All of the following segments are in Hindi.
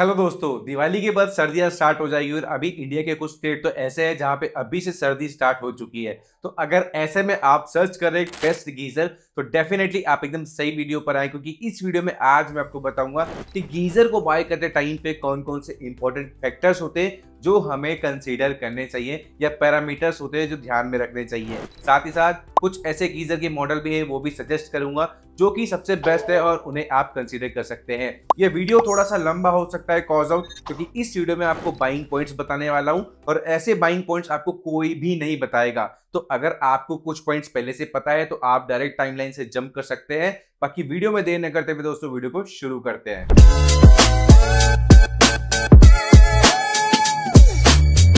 हेलो दोस्तों दिवाली के बाद सर्दियां स्टार्ट हो जाएगी और अभी इंडिया के कुछ स्टेट तो ऐसे हैं जहां पे अभी से सर्दी स्टार्ट हो चुकी है तो अगर ऐसे में आप सर्च करें बेस्ट गीजर तो डेफिनेटली आप एकदम सही वीडियो पर आए क्योंकि इस वीडियो में आज मैं आपको बताऊंगा कि गीजर को बाय करते टाइम पे कौन कौन से इंपॉर्टेंट फैक्टर्स होते हैं जो हमें कंसिडर करने चाहिए या पैरामीटर्स होते हैं जो ध्यान में रखने चाहिए साथ ही साथ कुछ ऐसे गीजर के मॉडल भी हैं वो भी सजेस्ट करूंगा जो कि सबसे बेस्ट है और उन्हें आप कंसिडर कर सकते हैं ये वीडियो थोड़ा सा लंबा हो सकता है कॉज आउट क्योंकि इस वीडियो में आपको बाइंग पॉइंट्स बताने वाला हूं और ऐसे बाइंग पॉइंट्स आपको कोई भी नहीं बताएगा तो अगर आपको कुछ पॉइंट्स पहले से पता है तो आप डायरेक्ट टाइमलाइन से जंप कर सकते हैं बाकी वीडियो में देर न करते हुए दोस्तों वीडियो को शुरू करते हैं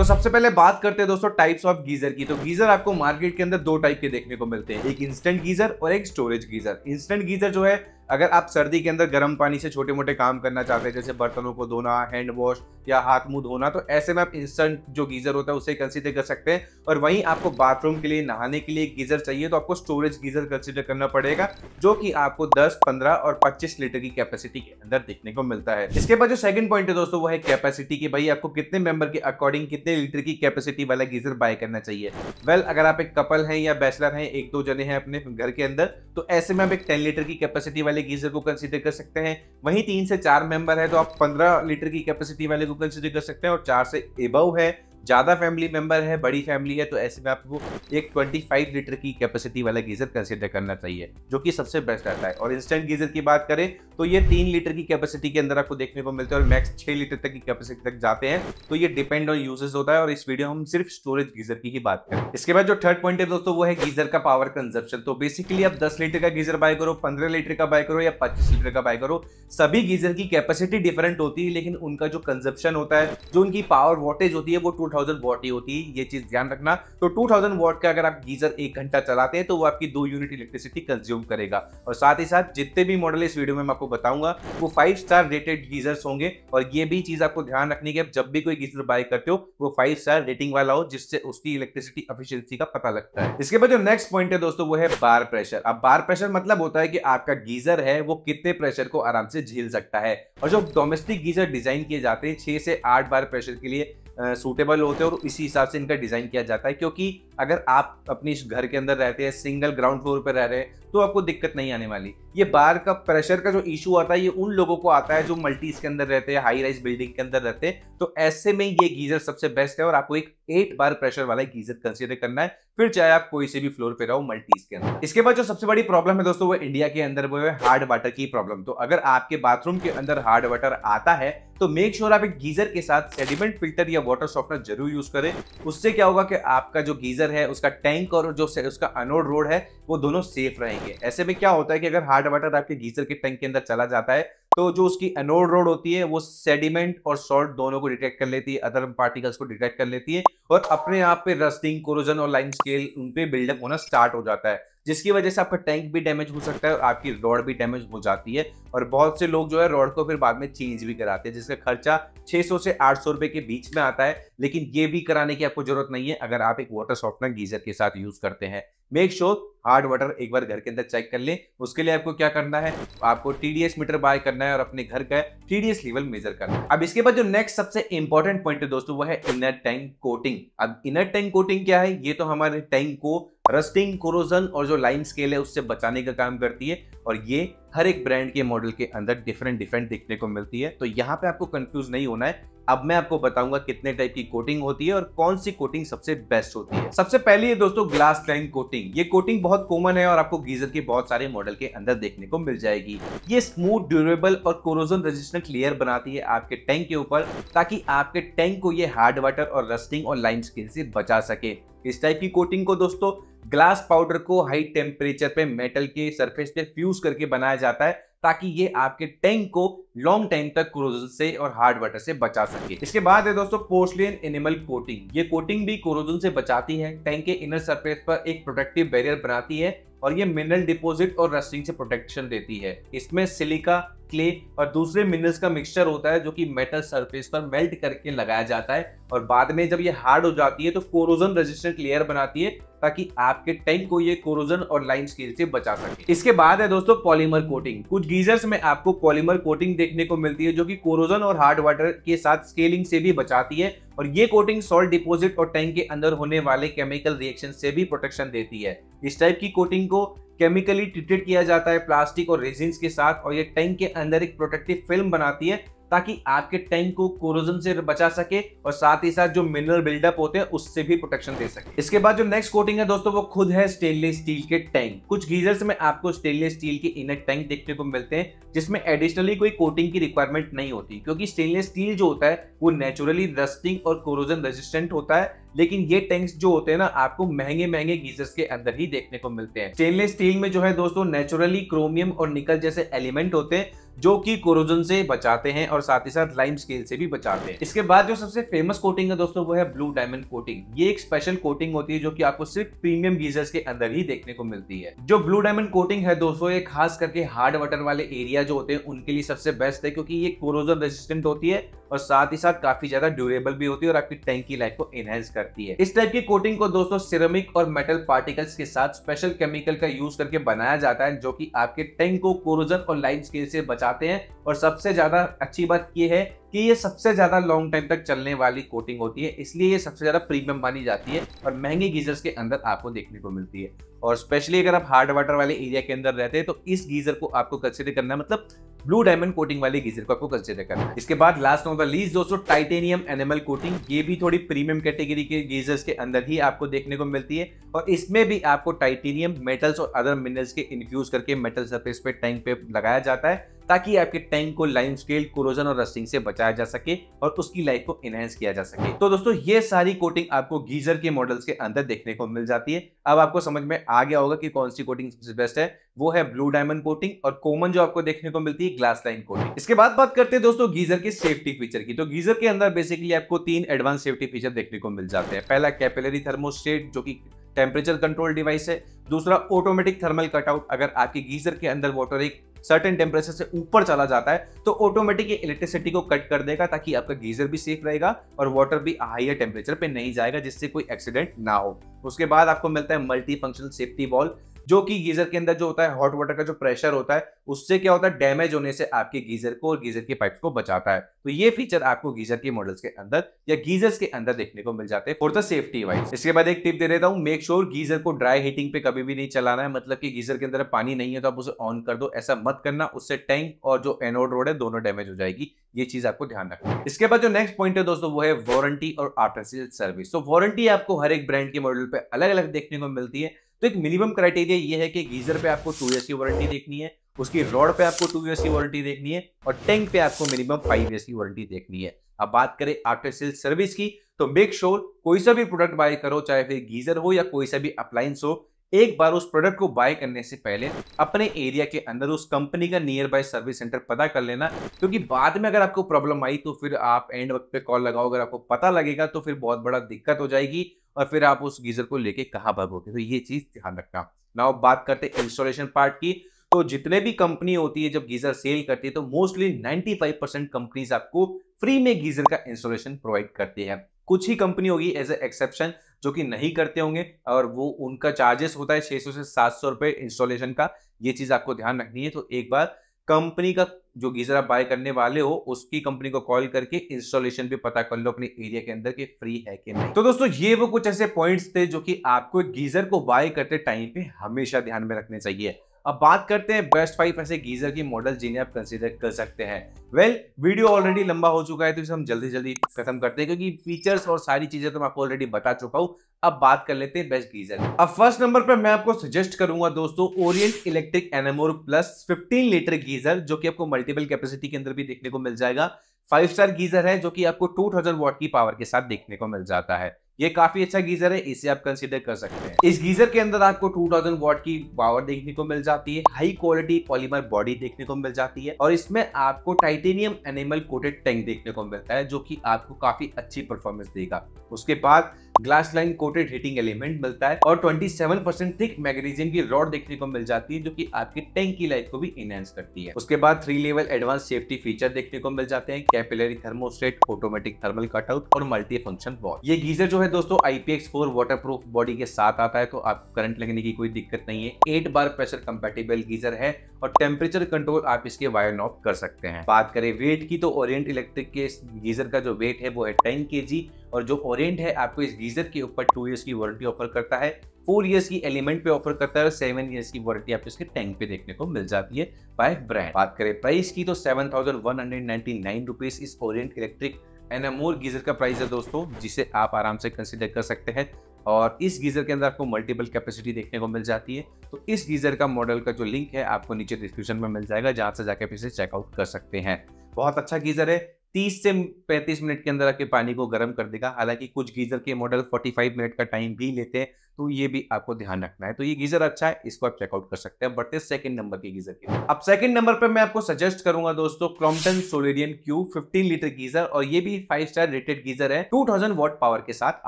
तो सबसे पहले बात करते हैं दोस्तों टाइप्स ऑफ गीजर की तो गीजर आपको मार्केट के अंदर दो टाइप के देखने को मिलते हैं एक इंस्टेंट गीजर और एक स्टोरेज गीजर इंस्टेंट गीजर जो है अगर आप सर्दी के अंदर गर्म पानी से छोटे मोटे काम करना चाहते हैं जैसे बर्तनों को धोना हैंड वॉश या हाथ मुंह धोना तो ऐसे में आप इंस्टेंट जो गीज़र होता है उसे कंसिडर कर सकते हैं और वहीं आपको बाथरूम के लिए नहाने के लिए गीज़र चाहिए तो आपको स्टोरेज गीज़र कंसिडर करना पड़ेगा जो कि आपको दस पंद्रह और पच्चीस लीटर की कैपेसिटी के अंदर देखने को मिलता है इसके बाद जो सेकंड पॉइंट है दोस्तों वो है कैपेसिटी की भाई आपको कितने मेंबर के अकॉर्डिंग कितने लीटर की कैपेसिटी वाला गीजर बाय करना चाहिए वेल अगर आप एक कपल है या बैचलर हैं एक दो जने हैं अपने घर के अंदर तो ऐसे में आप एक टेन लीटर की कैपेसिटी वाले वाले गीजर को कंसिडर कर सकते हैं वहीं तीन से चार मेंबर है तो आप पंद्रह लीटर की कैपेसिटी वाले को कंसिडर कर सकते हैं और चार से एबव है ज़्यादा फैमिली मेम्बर है बड़ी फैमिली है तो ऐसे में आपको एक 25 लीटर की कैपेसिटी वाला गीज़र कंसिडर करना चाहिए जो कि सबसे बेस्ट रहता है और इंस्टेंट गीज़र की बात करें तो ये तीन लीटर की कैपेसिटी के अंदर आपको देखने को मिलता है और मैक्स छः लीटर तक की कैपेसिटी तक जाते हैं तो ये डिपेंड ऑन यूजेस होता है और इस वीडियो हम सिर्फ स्टोरेज गीजर की ही बात करें इसके बाद जो थर्ड पॉइंट है दोस्तों वो है गीजर का पावर कंजप्शन तो बेसिकली आप दस लीटर का गीजर बाय करो पंद्रह लीटर का बाय करो या पच्चीस लीटर का बाय करो सभी गीजर की कैपेसिटी डिफरेंट होती है लेकिन उनका जो कंजप्शन होता है जो उनकी पावर वोटेज होती है वो टू 2000 वॉट ही होती है ये चीज़ ध्यान रखना तो 2000 वॉट का अगर आप गीजर एक घंटा चलाते हैं तो वो आपकी दो यूनिट इलेक्ट्रिसिटी कंज्यूम करेगा और साथ ही साथ जितने भी मॉडल इस वीडियो में मैं आपको बताऊंगा वो फाइव स्टार रेटेड गीजर्स होंगे और ये भी चीज़ आपको ध्यान रखनी है जब भी कोई गीजर बाय करते हो वो फाइव स्टार रेटिंग वाला हो जिससे उसकी इलेक्ट्रिसिटी एफिशिएंसी का पता लगता है इसके बाद जो नेक्स्ट पॉइंट है दोस्तों वो है बार प्रेशर अब बार प्रेशर मतलब होता है कि आपका गीजर है वो कितने प्रेशर को आराम से झेल सकता है और जो डोमेस्टिक गीजर डिजाइन किए जाते हैं छह से आठ बार प्रेशर के लिए सूटेबल होते हैं और इसी हिसाब से इनका डिज़ाइन किया जाता है क्योंकि अगर आप अपनी घर के अंदर रहते हैं सिंगल ग्राउंड फ्लोर पर रह रहे हैं तो आपको दिक्कत नहीं आने वाली ये बार का प्रेशर का जो इशू आता है ये उन लोगों को आता है जो मल्टीज के अंदर रहते हैं हाई राइज बिल्डिंग के अंदर रहते हैं तो ऐसे में ये गीजर सबसे बेस्ट है और आपको एक एट बार प्रेशर वाला गीजर कंसिडर करना है फिर चाहे आप कोई से भी फ्लोर पे रहो मल्टीज के अंदर इसके बाद जो सबसे बड़ी प्रॉब्लम है दोस्तों वो इंडिया के अंदर वो है हार्ड वाटर की प्रॉब्लम तो अगर आपके बाथरूम के अंदर हार्ड वाटर आता है तो मेक श्योर आप एक गीजर के साथ सेडिमेंट फिल्टर या वाटर सॉफ्टनर जरूर यूज करें उससे क्या होगा कि आपका जो गीजर है उसका टैंक और जो उसका अनोड रोड है वो दोनों सेफ रहेंगे ऐसे में क्या होता है कि अगर हार्ड वाटर आपके गीजर के टैंक के अंदर चला जाता है तो जो उसकी एनोड रोड होती है वो सेडिमेंट और सॉल्ट दोनों को डिटेक्ट कर लेती है अदर पार्टिकल्स को डिटेक्ट कर लेती है और अपने आप पे रस्टिंग कोरोजन और लाइन स्केल उन बिल्डअप होना स्टार्ट हो जाता है जिसकी वजह से आपका टैंक भी डैमेज हो सकता है और आपकी रॉड भी डैमेज हो जाती है और बहुत से लोग जो है रॉड को फिर बाद में चेंज भी कराते हैं जिसका खर्चा 600 से 800 रुपए के बीच में आता है लेकिन ये भी कराने की आपको जरूरत नहीं है अगर आप एक वाटर सॉफ्टनर गीजर के साथ यूज करते हैं मेक श्योर हार्ड वाटर एक बार घर के अंदर चेक कर लें उसके लिए आपको क्या करना है आपको टीडीएस मीटर बाय करना है और अपने घर का टीडीएस लेवल मेजर करना है अब इसके बाद जो नेक्स्ट सबसे इंपॉर्टेंट पॉइंट है दोस्तों वो है इनर टैंक कोटिंग अब इनर टैंक कोटिंग क्या है ये तो हमारे टैंक को रस्टिंग कोरोजन और जो लाइन स्केल है उससे बचाने का काम करती है और ये हर एक ब्रांड के मॉडल के अंदर डिफरेंट डिफरेंट देखने को मिलती है तो यहाँ पे आपको कंफ्यूज नहीं होना है अब मैं आपको बताऊंगा कितने टाइप की कोटिंग होती है और कौन सी कोटिंग सबसे बेस्ट होती है सबसे पहले ये दोस्तों ग्लास टैंक कोटिंग ये कोटिंग बहुत बहुत कॉमन है और आपको गीजर के बहुत सारे मॉडल के अंदर देखने को मिल जाएगी ये स्मूथ ड्यूरेबल और कोरोजन रेजिस्टेंट लेयर बनाती है आपके टैंक के ऊपर ताकि आपके टैंक को ये हार्ड वाटर और रस्टिंग और लाइन स्किन से बचा सके इस टाइप की कोटिंग को दोस्तों ग्लास पाउडर को हाई टेम्परेचर पे मेटल के सरफेस पे फ्यूज करके बनाया जाता है ताकि ये आपके टैंक को लॉन्ग टाइम तक कोरोजन से और हार्ड वाटर से बचा सके इसके बाद है दोस्तों पोस्टलियन एनिमल कोटिंग ये कोटिंग भी कोरोजन से बचाती है टैंक के इनर सरफेस पर एक प्रोटेक्टिव बैरियर बनाती है और ये मिनरल डिपोजिट और रस्टिंग से प्रोटेक्शन देती है इसमें सिलिका क्ले और दूसरे मिनरल्स का मिक्सचर होता है जो कि मेटल सरफेस पर मेल्ट करके लगाया जाता है और बाद में जब ये हार्ड हो जाती है तो कोरोजन रेजिस्टेंट लेयर बनाती है ताकि आपके टैंक को ये कोरोजन और लाइन स्केल से बचा सके इसके बाद है दोस्तों पॉलीमर कोटिंग कुछ गीजर्स में आपको पॉलीमर कोटिंग देखने को मिलती है जो कि कोरोजन और हार्ड वाटर के साथ स्केलिंग से भी बचाती है और ये कोटिंग सॉल्ट डिपोजिट और टैंक के अंदर होने वाले केमिकल रिएक्शन से भी प्रोटेक्शन देती है इस टाइप की कोटिंग को केमिकली ट्रीटेड किया जाता है प्लास्टिक और रेजिन्स के साथ और ये टैंक के अंदर एक प्रोटेक्टिव फिल्म बनाती है ताकि आपके टैंक को कोरोजन से बचा सके और साथ ही साथ जो मिनरल बिल्डअप होते हैं उससे भी प्रोटेक्शन दे सके इसके बाद जो नेक्स्ट कोटिंग है दोस्तों वो खुद है स्टेनलेस स्टील के टैंक कुछ गीजर्स में आपको स्टेनलेस स्टील के इनर टैंक देखने को मिलते हैं जिसमें एडिशनली कोई कोटिंग की रिक्वायरमेंट नहीं होती क्योंकि स्टेनलेस स्टील जो होता है वो नेचुरली रस्टिंग और कोरोजन रेजिस्टेंट होता है लेकिन ये टैंक्स जो होते हैं ना आपको महंगे महंगे गीजर्स के अंदर ही देखने को मिलते हैं स्टेनलेस स्टील में जो है दोस्तों नेचुरली क्रोमियम और निकल जैसे एलिमेंट होते हैं जो कि कोरोजन से बचाते हैं और साथ ही साथ लाइम स्केल से भी बचाते हैं इसके बाद जो सबसे फेमस कोटिंग है दोस्तों वो है ब्लू डायमंड कोटिंग ये एक स्पेशल कोटिंग होती है जो कि आपको सिर्फ प्रीमियम गीजर्स के अंदर ही देखने को मिलती है जो ब्लू डायमंड कोटिंग है दोस्तों ये खास करके हार्ड वाटर वाले एरिया जो होते हैं उनके लिए सबसे बेस्ट है क्योंकि ये कोरोजन रेजिस्टेंट होती है और साथ ही साथ काफी ज्यादा ड्यूरेबल भी होती है और आपकी टैंक की लाइफ को एनहेंस करती है इस टाइप की कोटिंग को दोस्तों सिरेमिक और मेटल पार्टिकल्स के साथ स्पेशल केमिकल का यूज करके बनाया जाता है जो की आपके टैंक को कोरोजन और लाइन स्केल से बचाते हैं और सबसे ज्यादा अच्छी बात यह है कि ये सबसे ज्यादा लॉन्ग टाइम तक चलने वाली कोटिंग होती है इसलिए ये सबसे ज्यादा प्रीमियम मानी जाती है और महंगे गीजर्स के अंदर आपको देखने को मिलती है और स्पेशली अगर आप हार्ड वाटर वाले एरिया के अंदर रहते हैं तो इस गीजर को आपको कंसिडर करना मतलब ब्लू डायमंड कोटिंग वाले गीजर को आपको कंसिडर करना है इसके बाद लास्ट नंबर लीज दोस्तों टाइटेनियम एनिमल कोटिंग ये भी थोड़ी प्रीमियम कैटेगरी के गीजर्स के अंदर ही आपको देखने को मिलती है और इसमें भी आपको टाइटेनियम मेटल्स और अदर मिनरल्स के इन्फ्यूज करके मेटल सर्फेस पे टैंक पे लगाया जाता है ताकि आपके टैंक को लाइम स्केल कोरोजन और रस्टिंग से बचाया जा सके और उसकी लाइफ को इनहेंस किया जा सके तो दोस्तों ये सारी कोटिंग आपको गीजर के मॉडल्स के अंदर देखने को मिल जाती है अब आपको समझ में आ गया होगा कि कौन सी कोटिंग सबसे बेस्ट है वो है ब्लू डायमंड कोटिंग और कॉमन जो आपको देखने को मिलती है ग्लास लाइन कोटिंग इसके बाद बात करते हैं दोस्तों गीजर के सेफ्टी फीचर की तो गीजर के अंदर बेसिकली आपको तीन एडवांस सेफ्टी फीचर देखने को मिल जाते हैं पहला कैपिलरी थर्मोस्टेट जो कि टेम्परेचर कंट्रोल डिवाइस है दूसरा ऑटोमेटिक थर्मल कटआउट अगर आपके गीजर के अंदर वाटर एक सर्टेन टेम्परेचर से ऊपर चला जाता है तो ऑटोमेटिक ये इलेक्ट्रिसिटी को कट कर देगा ताकि आपका गीजर भी सेफ रहेगा और वाटर भी हाइयर टेम्परेचर पर नहीं जाएगा जिससे कोई एक्सीडेंट ना हो उसके बाद आपको मिलता है मल्टी फंक्शनल सेफ्टी बॉल जो कि गीजर के अंदर जो होता है हॉट वाटर का जो प्रेशर होता है उससे क्या होता है डैमेज होने से आपके गीजर को और गीजर की पाइप को बचाता है तो ये फीचर आपको गीजर के मॉडल्स के अंदर या गीजर्स के अंदर देखने को मिल जाते हैं फॉर द सेफ्टी वाइज इसके बाद एक टिप दे देता हूँ मेक श्योर गीजर को ड्राई हीटिंग पे कभी भी नहीं चलाना है मतलब की गीजर के अंदर पानी नहीं है तो आप उसे ऑन कर दो ऐसा मत करना उससे टैंक और जो एनोड रोड है दोनों डैमेज हो जाएगी ये चीज आपको ध्यान रखना इसके बाद जो नेक्स्ट पॉइंट है दोस्तों वो है वारंटी और आफ्टर सेल सर्विस तो वारंटी आपको हर एक ब्रांड के मॉडल पे अलग अलग देखने को मिलती है तो एक मिनिमम क्राइटेरिया ये है कि गीजर पे आपको टू ईयर की वारंटी देखनी है उसकी रॉड पे आपको टू ईयर की वारंटी देखनी है और टैंक पे आपको मिनिमम फाइव ईयर की वारंटी देखनी है अब बात करें आफ्टर सेल सर्विस की तो मेक श्योर कोई सा भी प्रोडक्ट बाय करो चाहे फिर गीजर हो या कोई सा भी अप्लायंस हो एक बार उस प्रोडक्ट को बाय करने से पहले अपने एरिया के अंदर उस कंपनी का नियर बाय सर्विस सेंटर पता कर लेना क्योंकि बाद में अगर आपको प्रॉब्लम आई तो फिर आप एंड वक्त पे कॉल लगाओ अगर आपको पता लगेगा तो फिर बहुत बड़ा दिक्कत हो जाएगी और फिर आप उस गीज़र को लेके कहाँ भगोगे तो ये चीज़ ध्यान रखना ना बात करते इंस्टॉलेशन पार्ट की तो जितने भी कंपनी होती है जब गीजर सेल करती है तो मोस्टली 95 परसेंट कंपनीज आपको फ्री में गीजर का इंस्टॉलेशन प्रोवाइड करती है कुछ ही कंपनी होगी एज ए एक्सेप्शन जो कि नहीं करते होंगे और वो उनका चार्जेस होता है 600 से 700 रुपए इंस्टॉलेशन का ये चीज आपको ध्यान रखनी है तो एक बार कंपनी का जो गीज़र आप बाय करने वाले हो उसकी कंपनी को कॉल करके इंस्टॉलेशन भी पता कर लो अपने एरिया के अंदर के फ्री है कि नहीं तो दोस्तों ये वो कुछ ऐसे पॉइंट्स थे जो कि आपको गीज़र को बाय करते टाइम पे हमेशा ध्यान में रखने चाहिए अब बात करते हैं बेस्ट फाइव ऐसे गीजर की मॉडल जिन्हें आप कंसिडर कर सकते हैं वेल well, वीडियो ऑलरेडी लंबा हो चुका है तो इसे हम जल्दी जल्दी खत्म करते हैं क्योंकि फीचर्स और सारी चीजें तो मैं आपको ऑलरेडी बता चुका हूँ अब बात कर लेते हैं बेस्ट गीजर अब फर्स्ट नंबर पर मैं आपको सजेस्ट करूंगा दोस्तों Orient electric Enamour plus fifteen litre geyser जो कि आपको मल्टीपल कैपेसिटी के अंदर भी देखने को मिल जाएगा फाइव स्टार गीजर है जो कि आपको टू वॉट की पावर के साथ देखने को मिल जाता है ये काफी अच्छा गीजर है इसे आप कंसिडर कर सकते हैं इस गीजर के अंदर आपको 2000 वॉट की पावर देखने को मिल जाती है हाई क्वालिटी पॉलीमर बॉडी देखने को मिल जाती है और इसमें आपको टाइटेनियम एनिमल कोटेड टैंक देखने को मिलता है जो कि आपको काफी अच्छी परफॉर्मेंस देगा उसके बाद glass line coated heating element मिलता है और ट्वेंटी परसेंट थिक मैग्नीशियम की रॉड देखने को मिल जाती है जो की आपकी टैंक की लाइफ को भी इनहेंस करती है उसके बाद three level advance safety feature देखने को मिल जाते हैं capillary thermostat automatic thermal cutout और मल्टी फंक्शन वॉल ये गीजर जो है में दोस्तों IPX4 वाटरप्रूफ बॉडी के साथ आता है तो आप करंट लगने की कोई दिक्कत नहीं है eight bar pressure compatible geyser है और टेम्परेचर कंट्रोल आप इसके वायर नॉब कर सकते हैं बात करें वेट की तो ओरियंट इलेक्ट्रिक के गीजर का जो वेट है वो है टेन के और जो ओरियंट है आपको इस गीजर के ऊपर टू ईयर्स की वारंटी ऑफर करता है फोर ईयर्स की एलिमेंट पे ऑफर करता है और सेवन ईयर्स की वारंटी आपको इसके टैंक पे देखने को मिल जाती है बाय ब्रांड बात करें प्राइस की तो seven thousand one hundred ninety nine rupees इस ओरियंट इलेक्ट्रिक एनामोर गीजर का प्राइस है दोस्तों जिसे आप आराम से कंसिडर कर सकते हैं और इस गीज़र के अंदर आपको मल्टीपल कैपेसिटी देखने को मिल जाती है तो इस गीज़र का मॉडल का जो लिंक है आपको नीचे डिस्क्रिप्शन में मिल जाएगा जहाँ से जाकर इसे चेकआउट कर सकते हैं बहुत अच्छा गीज़र है 30 से 35 मिनट के अंदर आपके पानी को गर्म कर देगा हालांकि कुछ गीज़र के मॉडल 45 मिनट का टाइम भी लेते हैं तो ये भी आपको ध्यान रखना है तो ये गीजर अच्छा है इसको आप चेकआउट कर सकते हैं बढ़ते सेकंड नंबर के गीजर की अब सेकंड नंबर पर मैं आपको सजेस्ट करूंगा दोस्तों Crompton Solarium Qube fifteen litre geyser और ये भी फाइव स्टार रेटेड गीजर है टू थाउजेंड पावर के साथ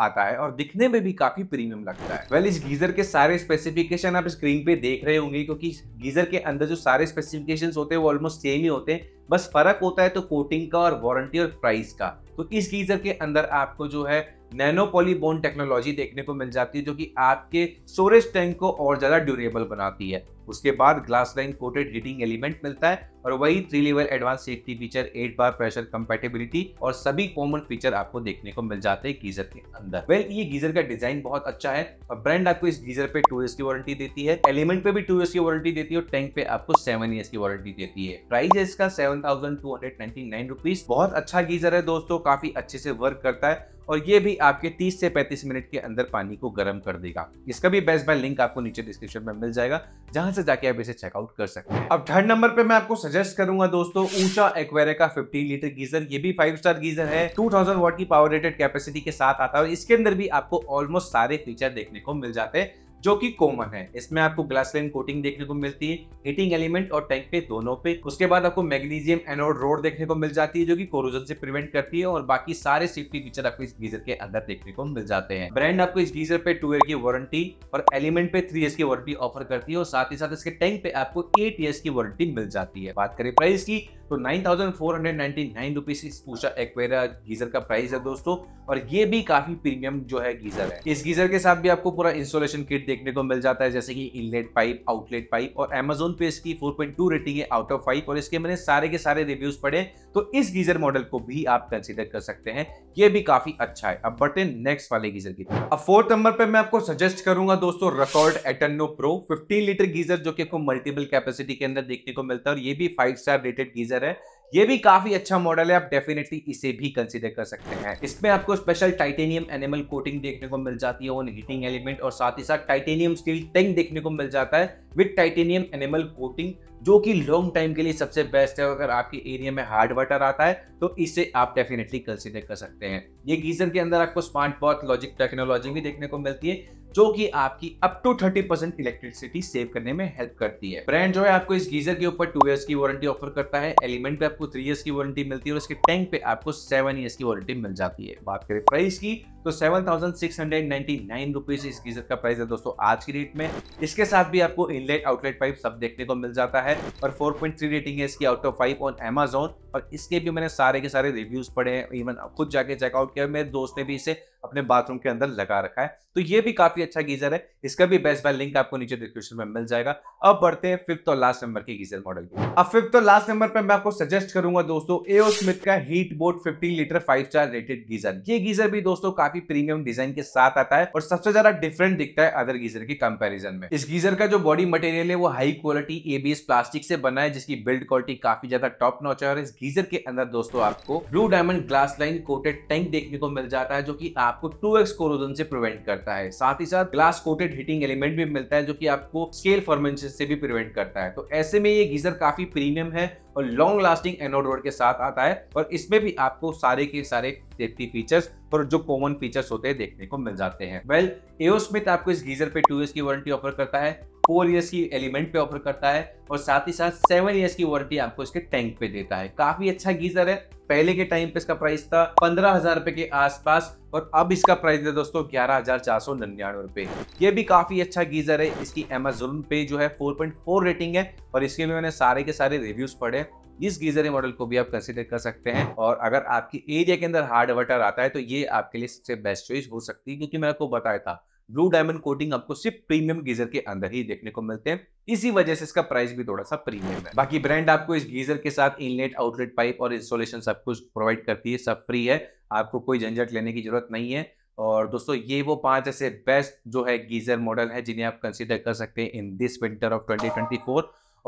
आता है और दिखने में भी काफी प्रीमियम लगता है वेल इस गीजर के सारे स्पेसिफिकेशन आप स्क्रीन पे देख रहे होंगे क्योंकि गीजर के अंदर जो सारे स्पेसिफिकेशन होते हैं वो ऑलमोस्ट सेम ही होते हैं बस फर्क होता है तो कोटिंग का और वारंटी और प्राइस का तो इस गीजर के अंदर आपको जो है नैनो पॉलीबोन टेक्नोलॉजी देखने को मिल जाती है जो कि आपके स्टोरेज टैंक को और ज़्यादा ड्यूरेबल बनाती है उसके बाद glass line coated heating element मिलता है और वही three level advance safety feature eight bar pressure compatibility और सभी कॉमन फीचर आपको देखने को मिल जाते हैं गीजर के अंदर वेल ये गीजर का डिजाइन बहुत अच्छा है और ब्रांड आपको इस गीजर पे टू ईयर्स की वारंटी देती है एलिमेंट पे भी टू ईयर्स की वारंटी देती है और टैंक पे आपको सेवन ईयर्स की वारंटी देती है प्राइस है इसका seven thousand two hundred ninety nine rupees बहुत अच्छा गीजर है दोस्तों काफी अच्छे से वर्क करता है और ये भी आपके 30 से 35 मिनट के अंदर पानी को गर्म कर देगा इसका भी बेस्ट बाय लिंक आपको नीचे डिस्क्रिप्शन में मिल जाएगा जहां से जाके आप इसे चेकआउट कर सकते हैं अब थर्ड नंबर पे मैं आपको सजेस्ट सजेस्ट करूंगा दोस्तों ऊंचा एक्वेरा का 15 लीटर गीजर ये भी फाइव स्टार गीजर है 2000 वॉट की पावर रेटेड कैपेसिटी के साथ आता है इसके अंदर भी आपको ऑलमोस्ट सारे फीचर देखने को मिल जाते हैं जो कि कॉमन है इसमें आपको ग्लासलाइन कोटिंग देखने को मिलती है हीटिंग एलिमेंट और टैंक पे दोनों पे उसके बाद आपको मैग्नीशियम एनोड रोड देखने को मिल जाती है जो कि कोरोजन से प्रिवेंट करती है और बाकी सारे सेफ्टी फीचर आपको इस गीजर के अंदर देखने को मिल जाते हैं ब्रांड आपको इस गीजर पे टू ईयर की वारंटी और एलिमेंट पे थ्री ईयर की वारंटी ऑफर करती है और साथ ही साथ इसके टैंक पे आपको एट ईयर की वारंटी मिल जाती है बात करें प्राइस की तो nine thousand four hundred ninety nine इस पूछा एक्वेरा गीजर का प्राइस है दोस्तों और ये भी काफी प्रीमियम जो है गीजर है इस गीजर के साथ भी आपको पूरा इंस्टॉलेशन किट देखने को मिल जाता है जैसे कि इनलेट पाइप आउटलेट पाइप और एमेजोन पे इसकी 4.2 रेटिंग है आउट ऑफ फाइव और इसके मैंने सारे के सारे रिव्यूज पढ़े तो इस गीजर मॉडल को भी आप कंसिडर कर सकते हैं ये भी काफी अच्छा है अब बटे नेक्स्ट वाले गीजर की अब फोर्थ नंबर पर मैं आपको सजेस्ट करूंगा दोस्तों Racold Eterno pro fifteen litre geyser जो कि आपको मल्टीपल कैपेसिटी के अंदर देखने को मिलता है और ये भी फाइव स्टार रेटेड गीजर ब्लेजर है ये भी काफी अच्छा मॉडल है आप डेफिनेटली इसे भी कंसीडर कर सकते हैं इसमें आपको स्पेशल टाइटेनियम एनिमल कोटिंग देखने को मिल जाती है ऑन हीटिंग एलिमेंट और साथ ही साथ टाइटेनियम स्टील टैंक देखने को मिल जाता है विद टाइटेनियम एनिमल कोटिंग जो कि लॉन्ग टाइम के लिए सबसे बेस्ट है अगर आपके एरिया में हार्ड वाटर आता है तो इसे आप डेफिनेटली कंसिडर कर सकते हैं ये गीजर के अंदर आपको स्मार्ट बॉथ लॉजिक टेक्नोलॉजी भी देखने को मिलती है जो कि आपकी up to thirty percent electricity save करने में हेल्प करती है ब्रांड जो है आपको इस गीजर के ऊपर टू ईयर्स की वारंटी ऑफर करता है एलिमेंट पे आपको थ्री ईयर्स की वारंटी मिलती है और इसके टैंक पे आपको सेवन ईयर्स की वारंटी मिल जाती है बात करें प्राइस की तो seven thousand six hundred ninety nine rupees इस गीजर का प्राइस है दोस्तों आज की रेट में इसके साथ भी आपको इनलेट आउटलेट पाइप सब देखने को मिल जाता है और थ्री रेटिंग है इसकी out of five on Amazon और इसके भी मैंने सारे के सारे रिव्यूज़ पढ़े हैं इवन खुद जाके चेकआउट किया मेरे दोस्त ने भी इसे अपने बाथरूम के अंदर लगा रखा है तो ये भी काफ़ी अच्छा गीज़र है इसका भी बेस्ट बाय लिंक आपको नीचे डिस्क्रिप्शन में मिल जाएगा अब बढ़ते हैं फिफ्थ और लास्ट नंबर के गीजर मॉडल की अब फिफ्थ और लास्ट नंबर पर मैं आपको सजेस्ट करूंगा दोस्तों एओ स्मिथ का heat bot fifteen litre five star rated geyser ये गीजर भी दोस्तों काफ़ी काफी प्रीमियम डिजाइन के साथ आता है और सबसे ज्यादा डिफरेंट दिखता है अदर गीजर के कंपेरिजन में इस गीजर का जो बॉडी मटेरियल है वो हाई क्वालिटी एबीएस प्लास्टिक से बना है जिसकी बिल्ड क्वालिटी काफी ज्यादा टॉप नॉच है और इस गीजर के अंदर दोस्तों आपको blue diamond glass line coated tank देखने को मिल जाता है जो की आपको टू एक्स कोरोजन से प्रिवेंट करता है साथ ही साथ ग्लास कोटेड हीटिंग एलिमेंट भी मिलता है जो की आपको स्केल फॉर्मेशन से भी प्रिवेंट करता है तो ऐसे में ये गीजर काफी प्रीमियम है और लॉन्ग लास्टिंग एनोड रोड के साथ आता है और इसमें भी आपको सारे के सारे सेफ्टी फीचर्स और जो कॉमन फीचर्स होते हैं देखने को मिल जाते हैं वेल well, एओस्मिथ आपको इस गीजर पे टू ईयर्स की वारंटी ऑफर करता है फोर ईयर्स की एलिमेंट पे ऑफर करता है और साथ ही साथ सेवन ईयर्स की वारंटी आपको इसके टैंक पे देता है काफी अच्छा गीजर है पहले के टाइम पे इसका प्राइस था पंद्रह हजार रुपए के आसपास और अब इसका प्राइस है दोस्तों ग्यारह हजार चार सौ निन्यानवे रुपए ये भी काफी अच्छा गीजर है इसकी अमेजोन पे जो है फोर पॉइंट फोर रेटिंग है और इसके भी मैंने सारे के सारे रिव्यूज पढ़े इस गीजर मॉडल को भी आप कंसिडर कर सकते हैं और अगर आपकी एरिया के अंदर हार्ड वाटर आता है तो ये आपके लिए सबसे बेस्ट चॉइस हो सकती है क्योंकि मैं आपको बताया था ब्लू डायमंड कोटिंग आपको सिर्फ प्रीमियम गीजर के अंदर ही देखने को मिलते हैं इसी वजह से इसका प्राइस भी थोड़ा सा प्रीमियम है बाकी ब्रांड आपको इस गीजर के साथ इनलेट आउटलेट पाइप और इंस्टॉलेशन सब कुछ प्रोवाइड करती है सब फ्री है आपको कोई झंझट लेने की जरूरत नहीं है और दोस्तों ये वो पांच ऐसे बेस्ट जो है गीजर मॉडल है जिन्हें आप कंसिडर कर सकते हैं in this winter of twenty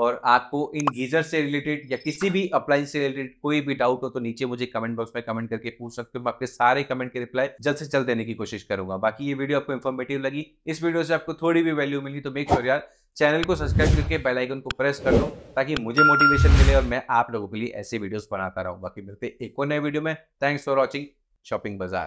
और आपको इन गीजर से रिलेटेड या किसी भी अप्लाइंस से रिलेटेड कोई भी डाउट हो तो नीचे मुझे कमेंट बॉक्स में कमेंट करके पूछ सकते हो मैं आपके सारे कमेंट के रिप्लाई जल्द से जल्द देने की कोशिश करूंगा बाकी ये वीडियो आपको इन्फॉर्मेटिव लगी इस वीडियो से आपको थोड़ी भी वैल्यू मिली तो मेक श्योर यार चैनल को सब्सक्राइब करके बेल आइकन को प्रेस कर दो ताकि मुझे मोटिवेशन मिले और मैं आप लोगों के लिए ऐसे वीडियोस बनाता रहूं बाकी मिलते एक और नए वीडियो में थैंक्स फॉर वॉचिंग शॉपिंग बाजार